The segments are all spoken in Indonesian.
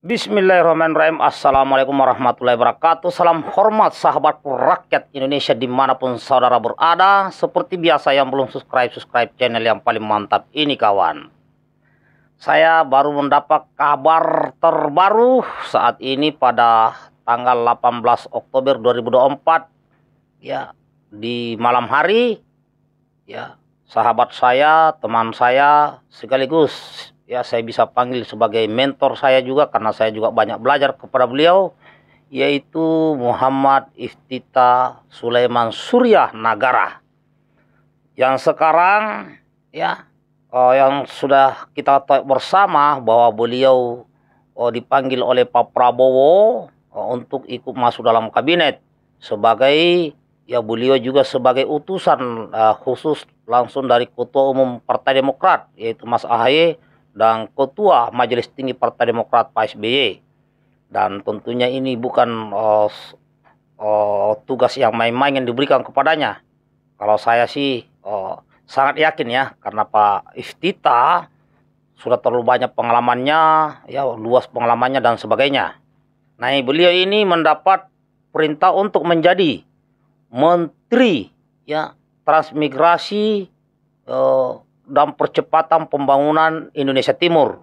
Bismillahirrahmanirrahim Assalamualaikum warahmatullahi wabarakatuh Salam hormat sahabat rakyat Indonesia dimanapun saudara berada Seperti biasa yang belum subscribe Subscribe channel yang paling mantap ini kawan Saya baru mendapat kabar terbaru Saat ini pada tanggal 18 Oktober 2024 Ya di malam hari Ya sahabat saya teman saya sekaligus ya saya bisa panggil sebagai mentor saya juga karena saya juga banyak belajar kepada beliau yaitu Muhammad Iftita Sulaiman Surya Nagara yang sekarang ya oh, yang sudah kita tahu bersama bahwa beliau oh, dipanggil oleh Pak Prabowo oh, untuk ikut masuk dalam kabinet sebagai ya beliau juga sebagai utusan uh, khusus langsung dari Ketua Umum Partai Demokrat yaitu Mas Ahaye dan Ketua Majelis Tinggi Partai Demokrat Pak SBY. Dan tentunya ini bukan uh, uh, tugas yang main-main yang diberikan kepadanya. Kalau saya sih uh, sangat yakin ya, karena Pak Iftita sudah terlalu banyak pengalamannya, ya luas pengalamannya dan sebagainya. Nah, beliau ini mendapat perintah untuk menjadi Menteri ya Transmigrasi uh, dan percepatan pembangunan Indonesia Timur.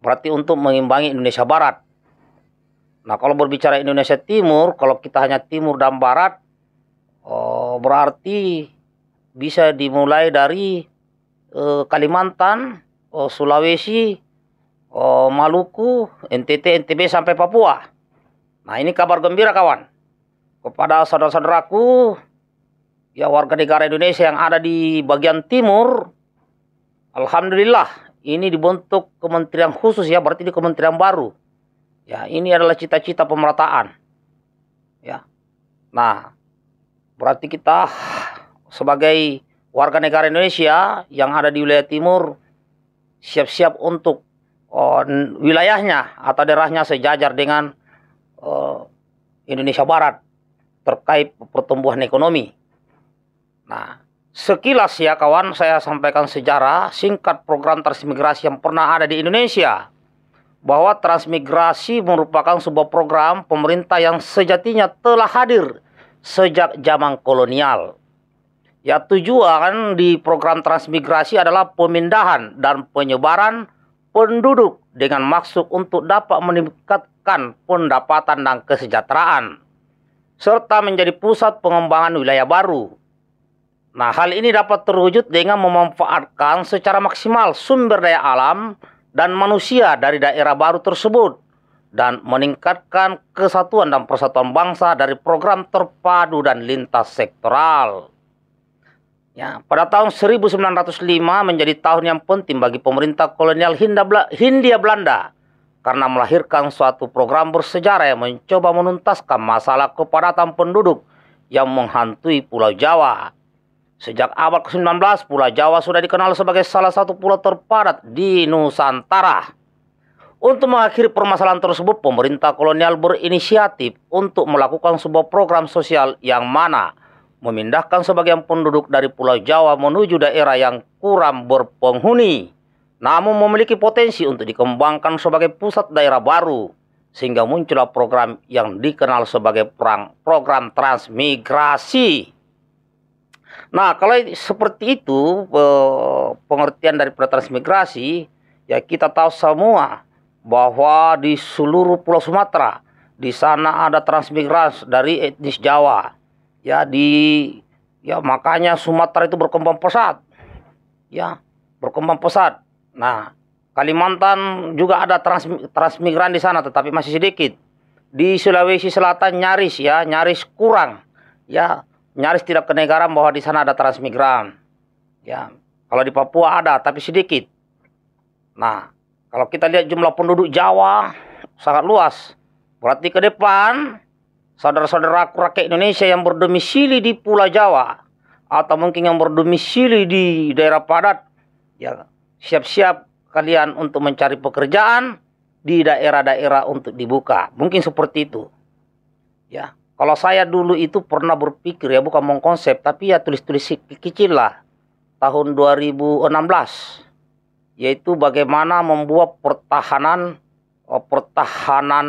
Berarti untuk mengimbangi Indonesia Barat. Nah, kalau berbicara Indonesia Timur, kalau kita hanya timur dan barat oh, berarti bisa dimulai dari eh, Kalimantan, oh, Sulawesi, oh, Maluku, NTT, NTB sampai Papua. Nah, ini kabar gembira kawan. Kepada saudara-saudaraku ya warga negara Indonesia yang ada di bagian timur Alhamdulillah ini dibentuk kementerian khusus ya berarti di kementerian baru. Ya, ini adalah cita-cita pemerataan. Ya. Nah, berarti kita sebagai warga negara Indonesia yang ada di wilayah timur siap-siap untuk uh, wilayahnya atau daerahnya sejajar dengan uh, Indonesia Barat terkait pertumbuhan ekonomi. Nah, Sekilas ya kawan, saya sampaikan sejarah singkat program transmigrasi yang pernah ada di Indonesia. Bahwa transmigrasi merupakan sebuah program pemerintah yang sejatinya telah hadir sejak zaman kolonial. Ya tujuan di program transmigrasi adalah pemindahan dan penyebaran penduduk dengan maksud untuk dapat meningkatkan pendapatan dan kesejahteraan serta menjadi pusat pengembangan wilayah baru Nah, hal ini dapat terwujud dengan memanfaatkan secara maksimal sumber daya alam dan manusia dari daerah baru tersebut dan meningkatkan kesatuan dan persatuan bangsa dari program terpadu dan lintas sektoral. Ya, pada tahun 1905 menjadi tahun yang penting bagi pemerintah kolonial Hindia Belanda karena melahirkan suatu program bersejarah yang mencoba menuntaskan masalah kepadatan penduduk yang menghantui Pulau Jawa. Sejak abad ke-19, Pulau Jawa sudah dikenal sebagai salah satu pulau terpadat di Nusantara. Untuk mengakhiri permasalahan tersebut, pemerintah kolonial berinisiatif untuk melakukan sebuah program sosial yang mana memindahkan sebagian penduduk dari Pulau Jawa menuju daerah yang kurang berpenghuni, namun memiliki potensi untuk dikembangkan sebagai pusat daerah baru, sehingga muncullah program yang dikenal sebagai program transmigrasi. Nah, kalau seperti itu eh, pengertian dari transmigrasi, ya kita tahu semua bahwa di seluruh Pulau Sumatera di sana ada transmigrasi dari etnis Jawa. Ya di ya makanya Sumatera itu berkembang pesat. Ya, berkembang pesat. Nah, Kalimantan juga ada trans, transmigran di sana tetapi masih sedikit. Di Sulawesi Selatan nyaris ya, nyaris kurang. Ya, nyaris tidak ke negara bahwa di sana ada transmigran. Ya, kalau di Papua ada tapi sedikit. Nah, kalau kita lihat jumlah penduduk Jawa sangat luas. Berarti ke depan saudara saudara rakyat Indonesia yang berdomisili di Pulau Jawa atau mungkin yang berdomisili di daerah padat ya siap-siap kalian untuk mencari pekerjaan di daerah-daerah untuk dibuka. Mungkin seperti itu. Ya, kalau saya dulu itu pernah berpikir ya bukan mengkonsep tapi ya tulis-tulis kecil lah tahun 2016 yaitu bagaimana membuat pertahanan eh, pertahanan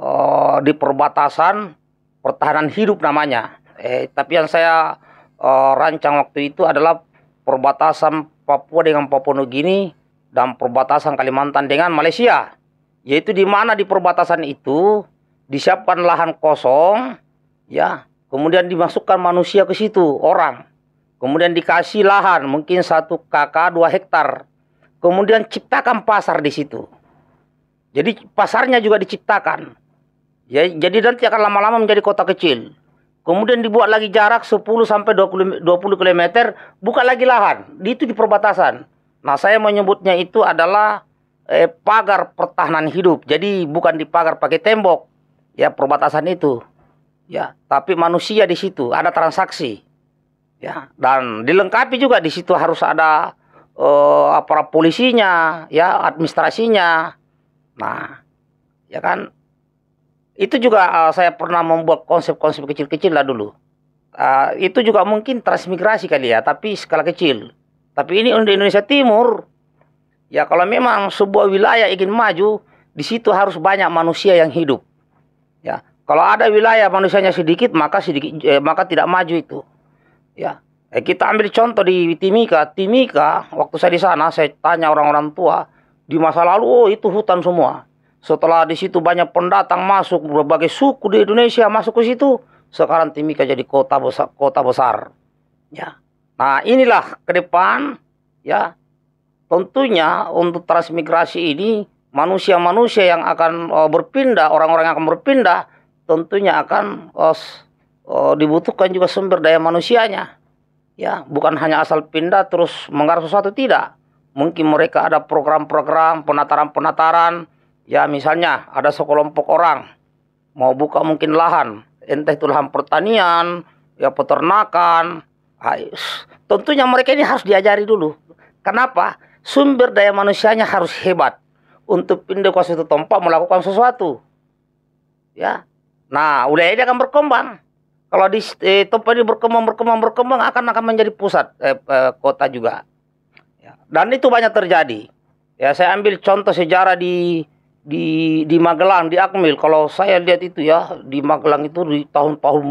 eh, di perbatasan pertahanan hidup namanya. Eh, tapi yang saya eh, rancang waktu itu adalah perbatasan Papua dengan Papua Nugini dan perbatasan Kalimantan dengan Malaysia. Yaitu di mana di perbatasan itu disiapkan lahan kosong, ya, kemudian dimasukkan manusia ke situ, orang. Kemudian dikasih lahan, mungkin satu kakak dua hektar. Kemudian ciptakan pasar di situ. Jadi pasarnya juga diciptakan. Ya, jadi nanti akan lama-lama menjadi kota kecil. Kemudian dibuat lagi jarak 10 sampai 20 20 km, buka lagi lahan. di Itu di perbatasan. Nah, saya menyebutnya itu adalah eh, pagar pertahanan hidup. Jadi bukan di pagar pakai tembok, ya perbatasan itu ya tapi manusia di situ ada transaksi ya dan dilengkapi juga di situ harus ada eh, aparat polisinya ya administrasinya nah ya kan itu juga uh, saya pernah membuat konsep-konsep kecil-kecil lah dulu uh, itu juga mungkin transmigrasi kali ya tapi skala kecil tapi ini untuk Indonesia Timur ya kalau memang sebuah wilayah ingin maju di situ harus banyak manusia yang hidup Ya, kalau ada wilayah manusianya sedikit maka sedikit eh, maka tidak maju itu. Ya. Eh, kita ambil contoh di Timika, Timika waktu saya di sana saya tanya orang-orang tua di masa lalu oh itu hutan semua. Setelah di situ banyak pendatang masuk berbagai suku di Indonesia masuk ke situ, sekarang Timika jadi kota besar, kota besar. Ya. Nah, inilah ke depan ya tentunya untuk transmigrasi ini manusia-manusia yang akan uh, berpindah, orang-orang yang akan berpindah, tentunya akan uh, uh, dibutuhkan juga sumber daya manusianya. Ya, bukan hanya asal pindah terus menggarap sesuatu tidak. Mungkin mereka ada program-program penataran-penataran. Ya, misalnya ada sekelompok orang mau buka mungkin lahan, entah itu lahan pertanian, ya peternakan. Tentunya mereka ini harus diajari dulu. Kenapa? Sumber daya manusianya harus hebat untuk pindah ke suatu tempat melakukan sesuatu. Ya. Nah, udah ini akan berkembang. Kalau di eh, tempat ini berkembang, berkembang, berkembang akan akan menjadi pusat eh, eh, kota juga. Ya. Dan itu banyak terjadi. Ya, saya ambil contoh sejarah di di di Magelang, di Akmil. Kalau saya lihat itu ya, di Magelang itu di tahun-tahun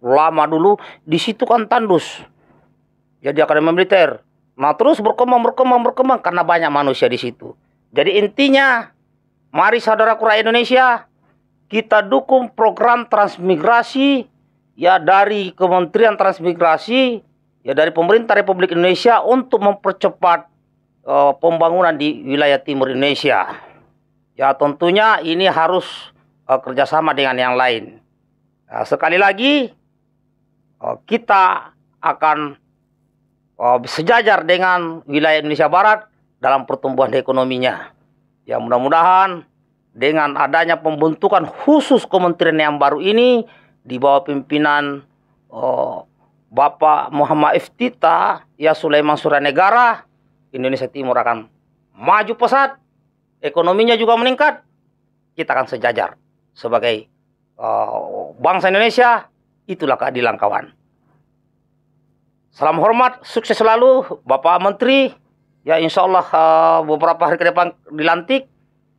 lama dulu di situ kan tandus. Jadi akademi militer. Nah, terus berkembang, berkembang, berkembang karena banyak manusia di situ. Jadi intinya, mari saudara rakyat Indonesia, kita dukung program transmigrasi ya dari Kementerian Transmigrasi ya dari pemerintah Republik Indonesia untuk mempercepat uh, pembangunan di wilayah timur Indonesia. Ya tentunya ini harus uh, kerjasama dengan yang lain. Nah, sekali lagi uh, kita akan uh, sejajar dengan wilayah Indonesia Barat dalam pertumbuhan ekonominya. Ya mudah-mudahan dengan adanya pembentukan khusus kementerian yang baru ini di bawah pimpinan oh, Bapak Muhammad Iftita ya Sulaiman Suranegara Indonesia Timur akan maju pesat ekonominya juga meningkat kita akan sejajar sebagai uh, bangsa Indonesia itulah keadilan kawan salam hormat sukses selalu Bapak Menteri Ya insya Allah uh, eh, beberapa hari ke depan dilantik.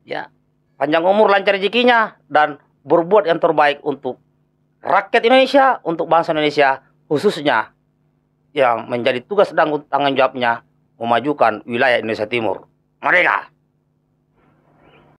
Ya panjang umur lancar rezekinya dan berbuat yang terbaik untuk rakyat Indonesia, untuk bangsa Indonesia khususnya yang menjadi tugas dan tanggung jawabnya memajukan wilayah Indonesia Timur. Merdeka!